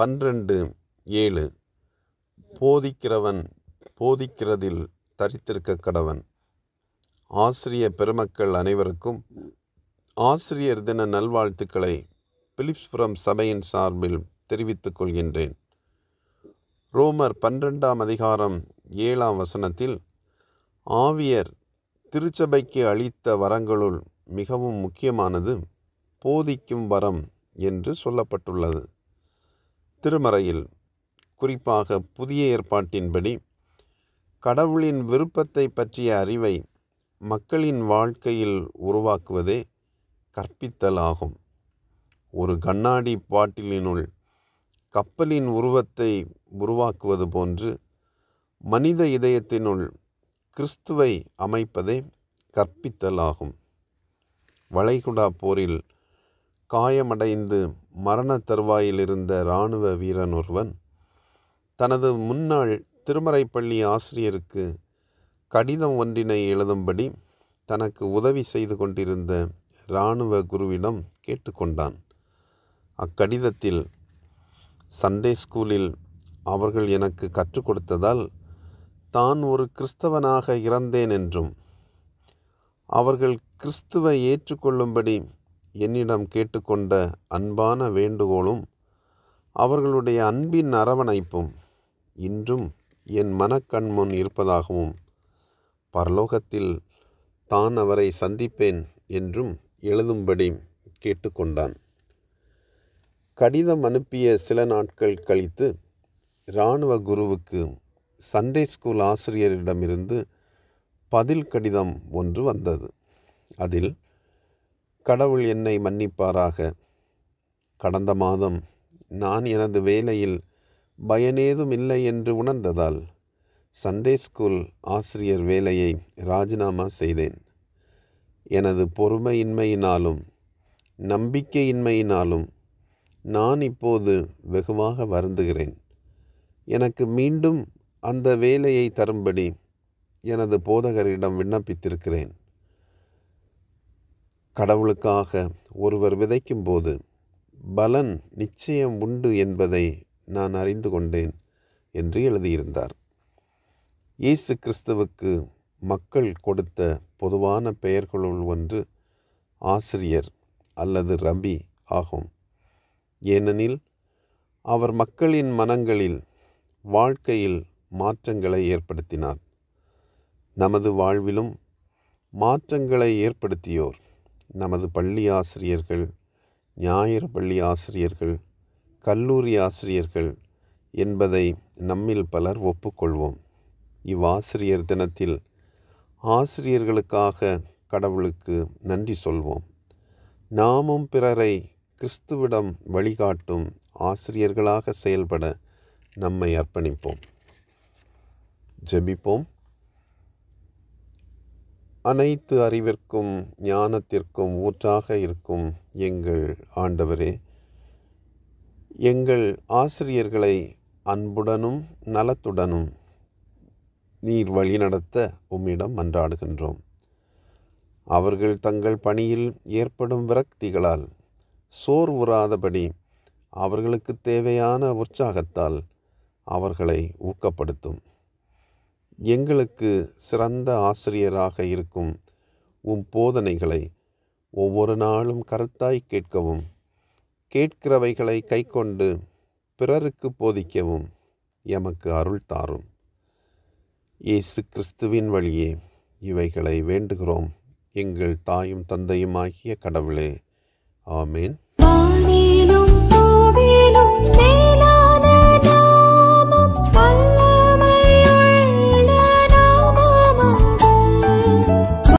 பன்னிரெண்டு ஏழு போதிக்கிறவன் போதிக்கிறதில் தரித்திருக்க கடவன் ஆசிரிய பெருமக்கள் அனைவருக்கும் ஆசிரியர் தின நல்வாழ்த்துக்களை பிலிப்ஸ்புரம் சபையின் சார்பில் தெரிவித்துக் கொள்கின்றேன் ரோமர் பன்னிரெண்டாம் அதிகாரம் ஏழாம் வசனத்தில் ஆவியர் திருச்சபைக்கு அளித்த வரங்களுள் மிகவும் முக்கியமானது போதிக்கும் வரம் என்று சொல்லப்பட்டுள்ளது திருமறையில் குறிப்பாக புதிய ஏற்பாட்டின்படி கடவுளின் விருப்பத்தை பற்றிய அறிவை மக்களின் வாழ்க்கையில் உருவாக்குவதே கற்பித்தல் ஆகும் ஒரு கண்ணாடி பாட்டிலினுள் கப்பலின் உருவத்தை உருவாக்குவது போன்று மனித இதயத்தினுள் கிறிஸ்துவை அமைப்பதே கற்பித்தல் ஆகும் வளைகுடா போரில் காயமடைந்து மரணத் இருந்த இராணுவ வீரன் ஒருவன் தனது முன்னாள் திருமறைப்பள்ளி ஆசிரியருக்கு கடிதம் ஒன்றினை எழுதும்படி தனக்கு உதவி செய்து கொண்டிருந்த இராணுவ குருவிடம் கேட்டுக்கொண்டான் அக்கடிதத்தில் சண்டே ஸ்கூலில் அவர்கள் எனக்கு கற்றுக் கொடுத்ததால் தான் ஒரு கிறிஸ்தவனாக இறந்தேன் என்றும் அவர்கள் கிறிஸ்துவை ஏற்றுக்கொள்ளும்படி என்னிடம் கேட்டுக்கொண்ட அன்பான வேண்டுகோளும் அவர்களுடைய அன்பின் அரவணைப்பும் இன்றும் என் மனக்கண் முன் இருப்பதாகவும் பரலோகத்தில் தான் அவரை சந்திப்பேன் என்றும் எழுதும்படி கேட்டுக்கொண்டான் கடிதம் அனுப்பிய சில நாட்கள் கழித்து இராணுவ குருவுக்கு சண்டே ஸ்கூல் ஆசிரியரிடமிருந்து பதில் கடிதம் ஒன்று வந்தது அதில் கடவுள் என்னை மன்னிப்பாராக கடந்த மாதம் நான் எனது வேலையில் பயனேதும் இல்லை என்று உணர்ந்ததால் சண்டே ஸ்கூல் ஆசிரியர் வேலையை ராஜினாமா செய்தேன் எனது பொறுமையின்மையினாலும் நம்பிக்கையின்மையினாலும் நான் இப்போது வெகுவாக வருந்துகிறேன் எனக்கு மீண்டும் அந்த வேலையை தரும்படி எனது போதகரிடம் விண்ணப்பித்திருக்கிறேன் கடவுளுக்காக ஒருவர் விதைக்கும்போது பலன் நிச்சயம் உண்டு என்பதை நான் அறிந்து கொண்டேன் என்று எழுதியிருந்தார் இயேசு கிறிஸ்துவுக்கு மக்கள் கொடுத்த பொதுவான பெயர்களுள் ஒன்று ஆசிரியர் அல்லது ரபி ஆகும் ஏனெனில் அவர் மக்களின் மனங்களில் வாழ்க்கையில் மாற்றங்களை ஏற்படுத்தினார் நமது வாழ்விலும் மாற்றங்களை ஏற்படுத்தியோர் நமது பள்ளி ஆசிரியர்கள் ஞாயிறு பள்ளி ஆசிரியர்கள் கல்லூரி ஆசிரியர்கள் என்பதை நம்மில் பலர் ஒப்புக்கொள்வோம் இவ்வாசிரியர் தினத்தில் ஆசிரியர்களுக்காக கடவுளுக்கு நன்றி சொல்வோம் நாமும் பிறரை கிறிஸ்துவிடம் வழிகாட்டும் ஆசிரியர்களாக செயல்பட நம்மை அர்ப்பணிப்போம் ஜெபிப்போம் அனைத்து அறிவிற்கும் ஞானத்திற்கும் ஊற்றாக இருக்கும் எங்கள் ஆண்டவரே எங்கள் ஆசிரியர்களை அன்புடனும் நலத்துடனும் நீர் வழிநடத்த உம்மிடம் மன்றாடுகின்றோம் அவர்கள் தங்கள் பணியில் ஏற்படும் விரக்திகளால் சோர்வுறாதபடி அவர்களுக்கு தேவையான உற்சாகத்தால் அவர்களை ஊக்கப்படுத்தும் எங்களுக்கு சிறந்த ஆசிரியராக இருக்கும் உம் போதனைகளை ஒவ்வொரு நாளும் கருத்தாய் கேட்கவும் கேட்கிறவைகளை கைக்கொண்டு பிறருக்கு போதிக்கவும் எமக்கு அருள் தாரும் இயேசு கிறிஸ்துவின் வழியே இவைகளை வேண்டுகிறோம் எங்கள் தாயும் தந்தையும் ஆகிய கடவுளே ஆமேன்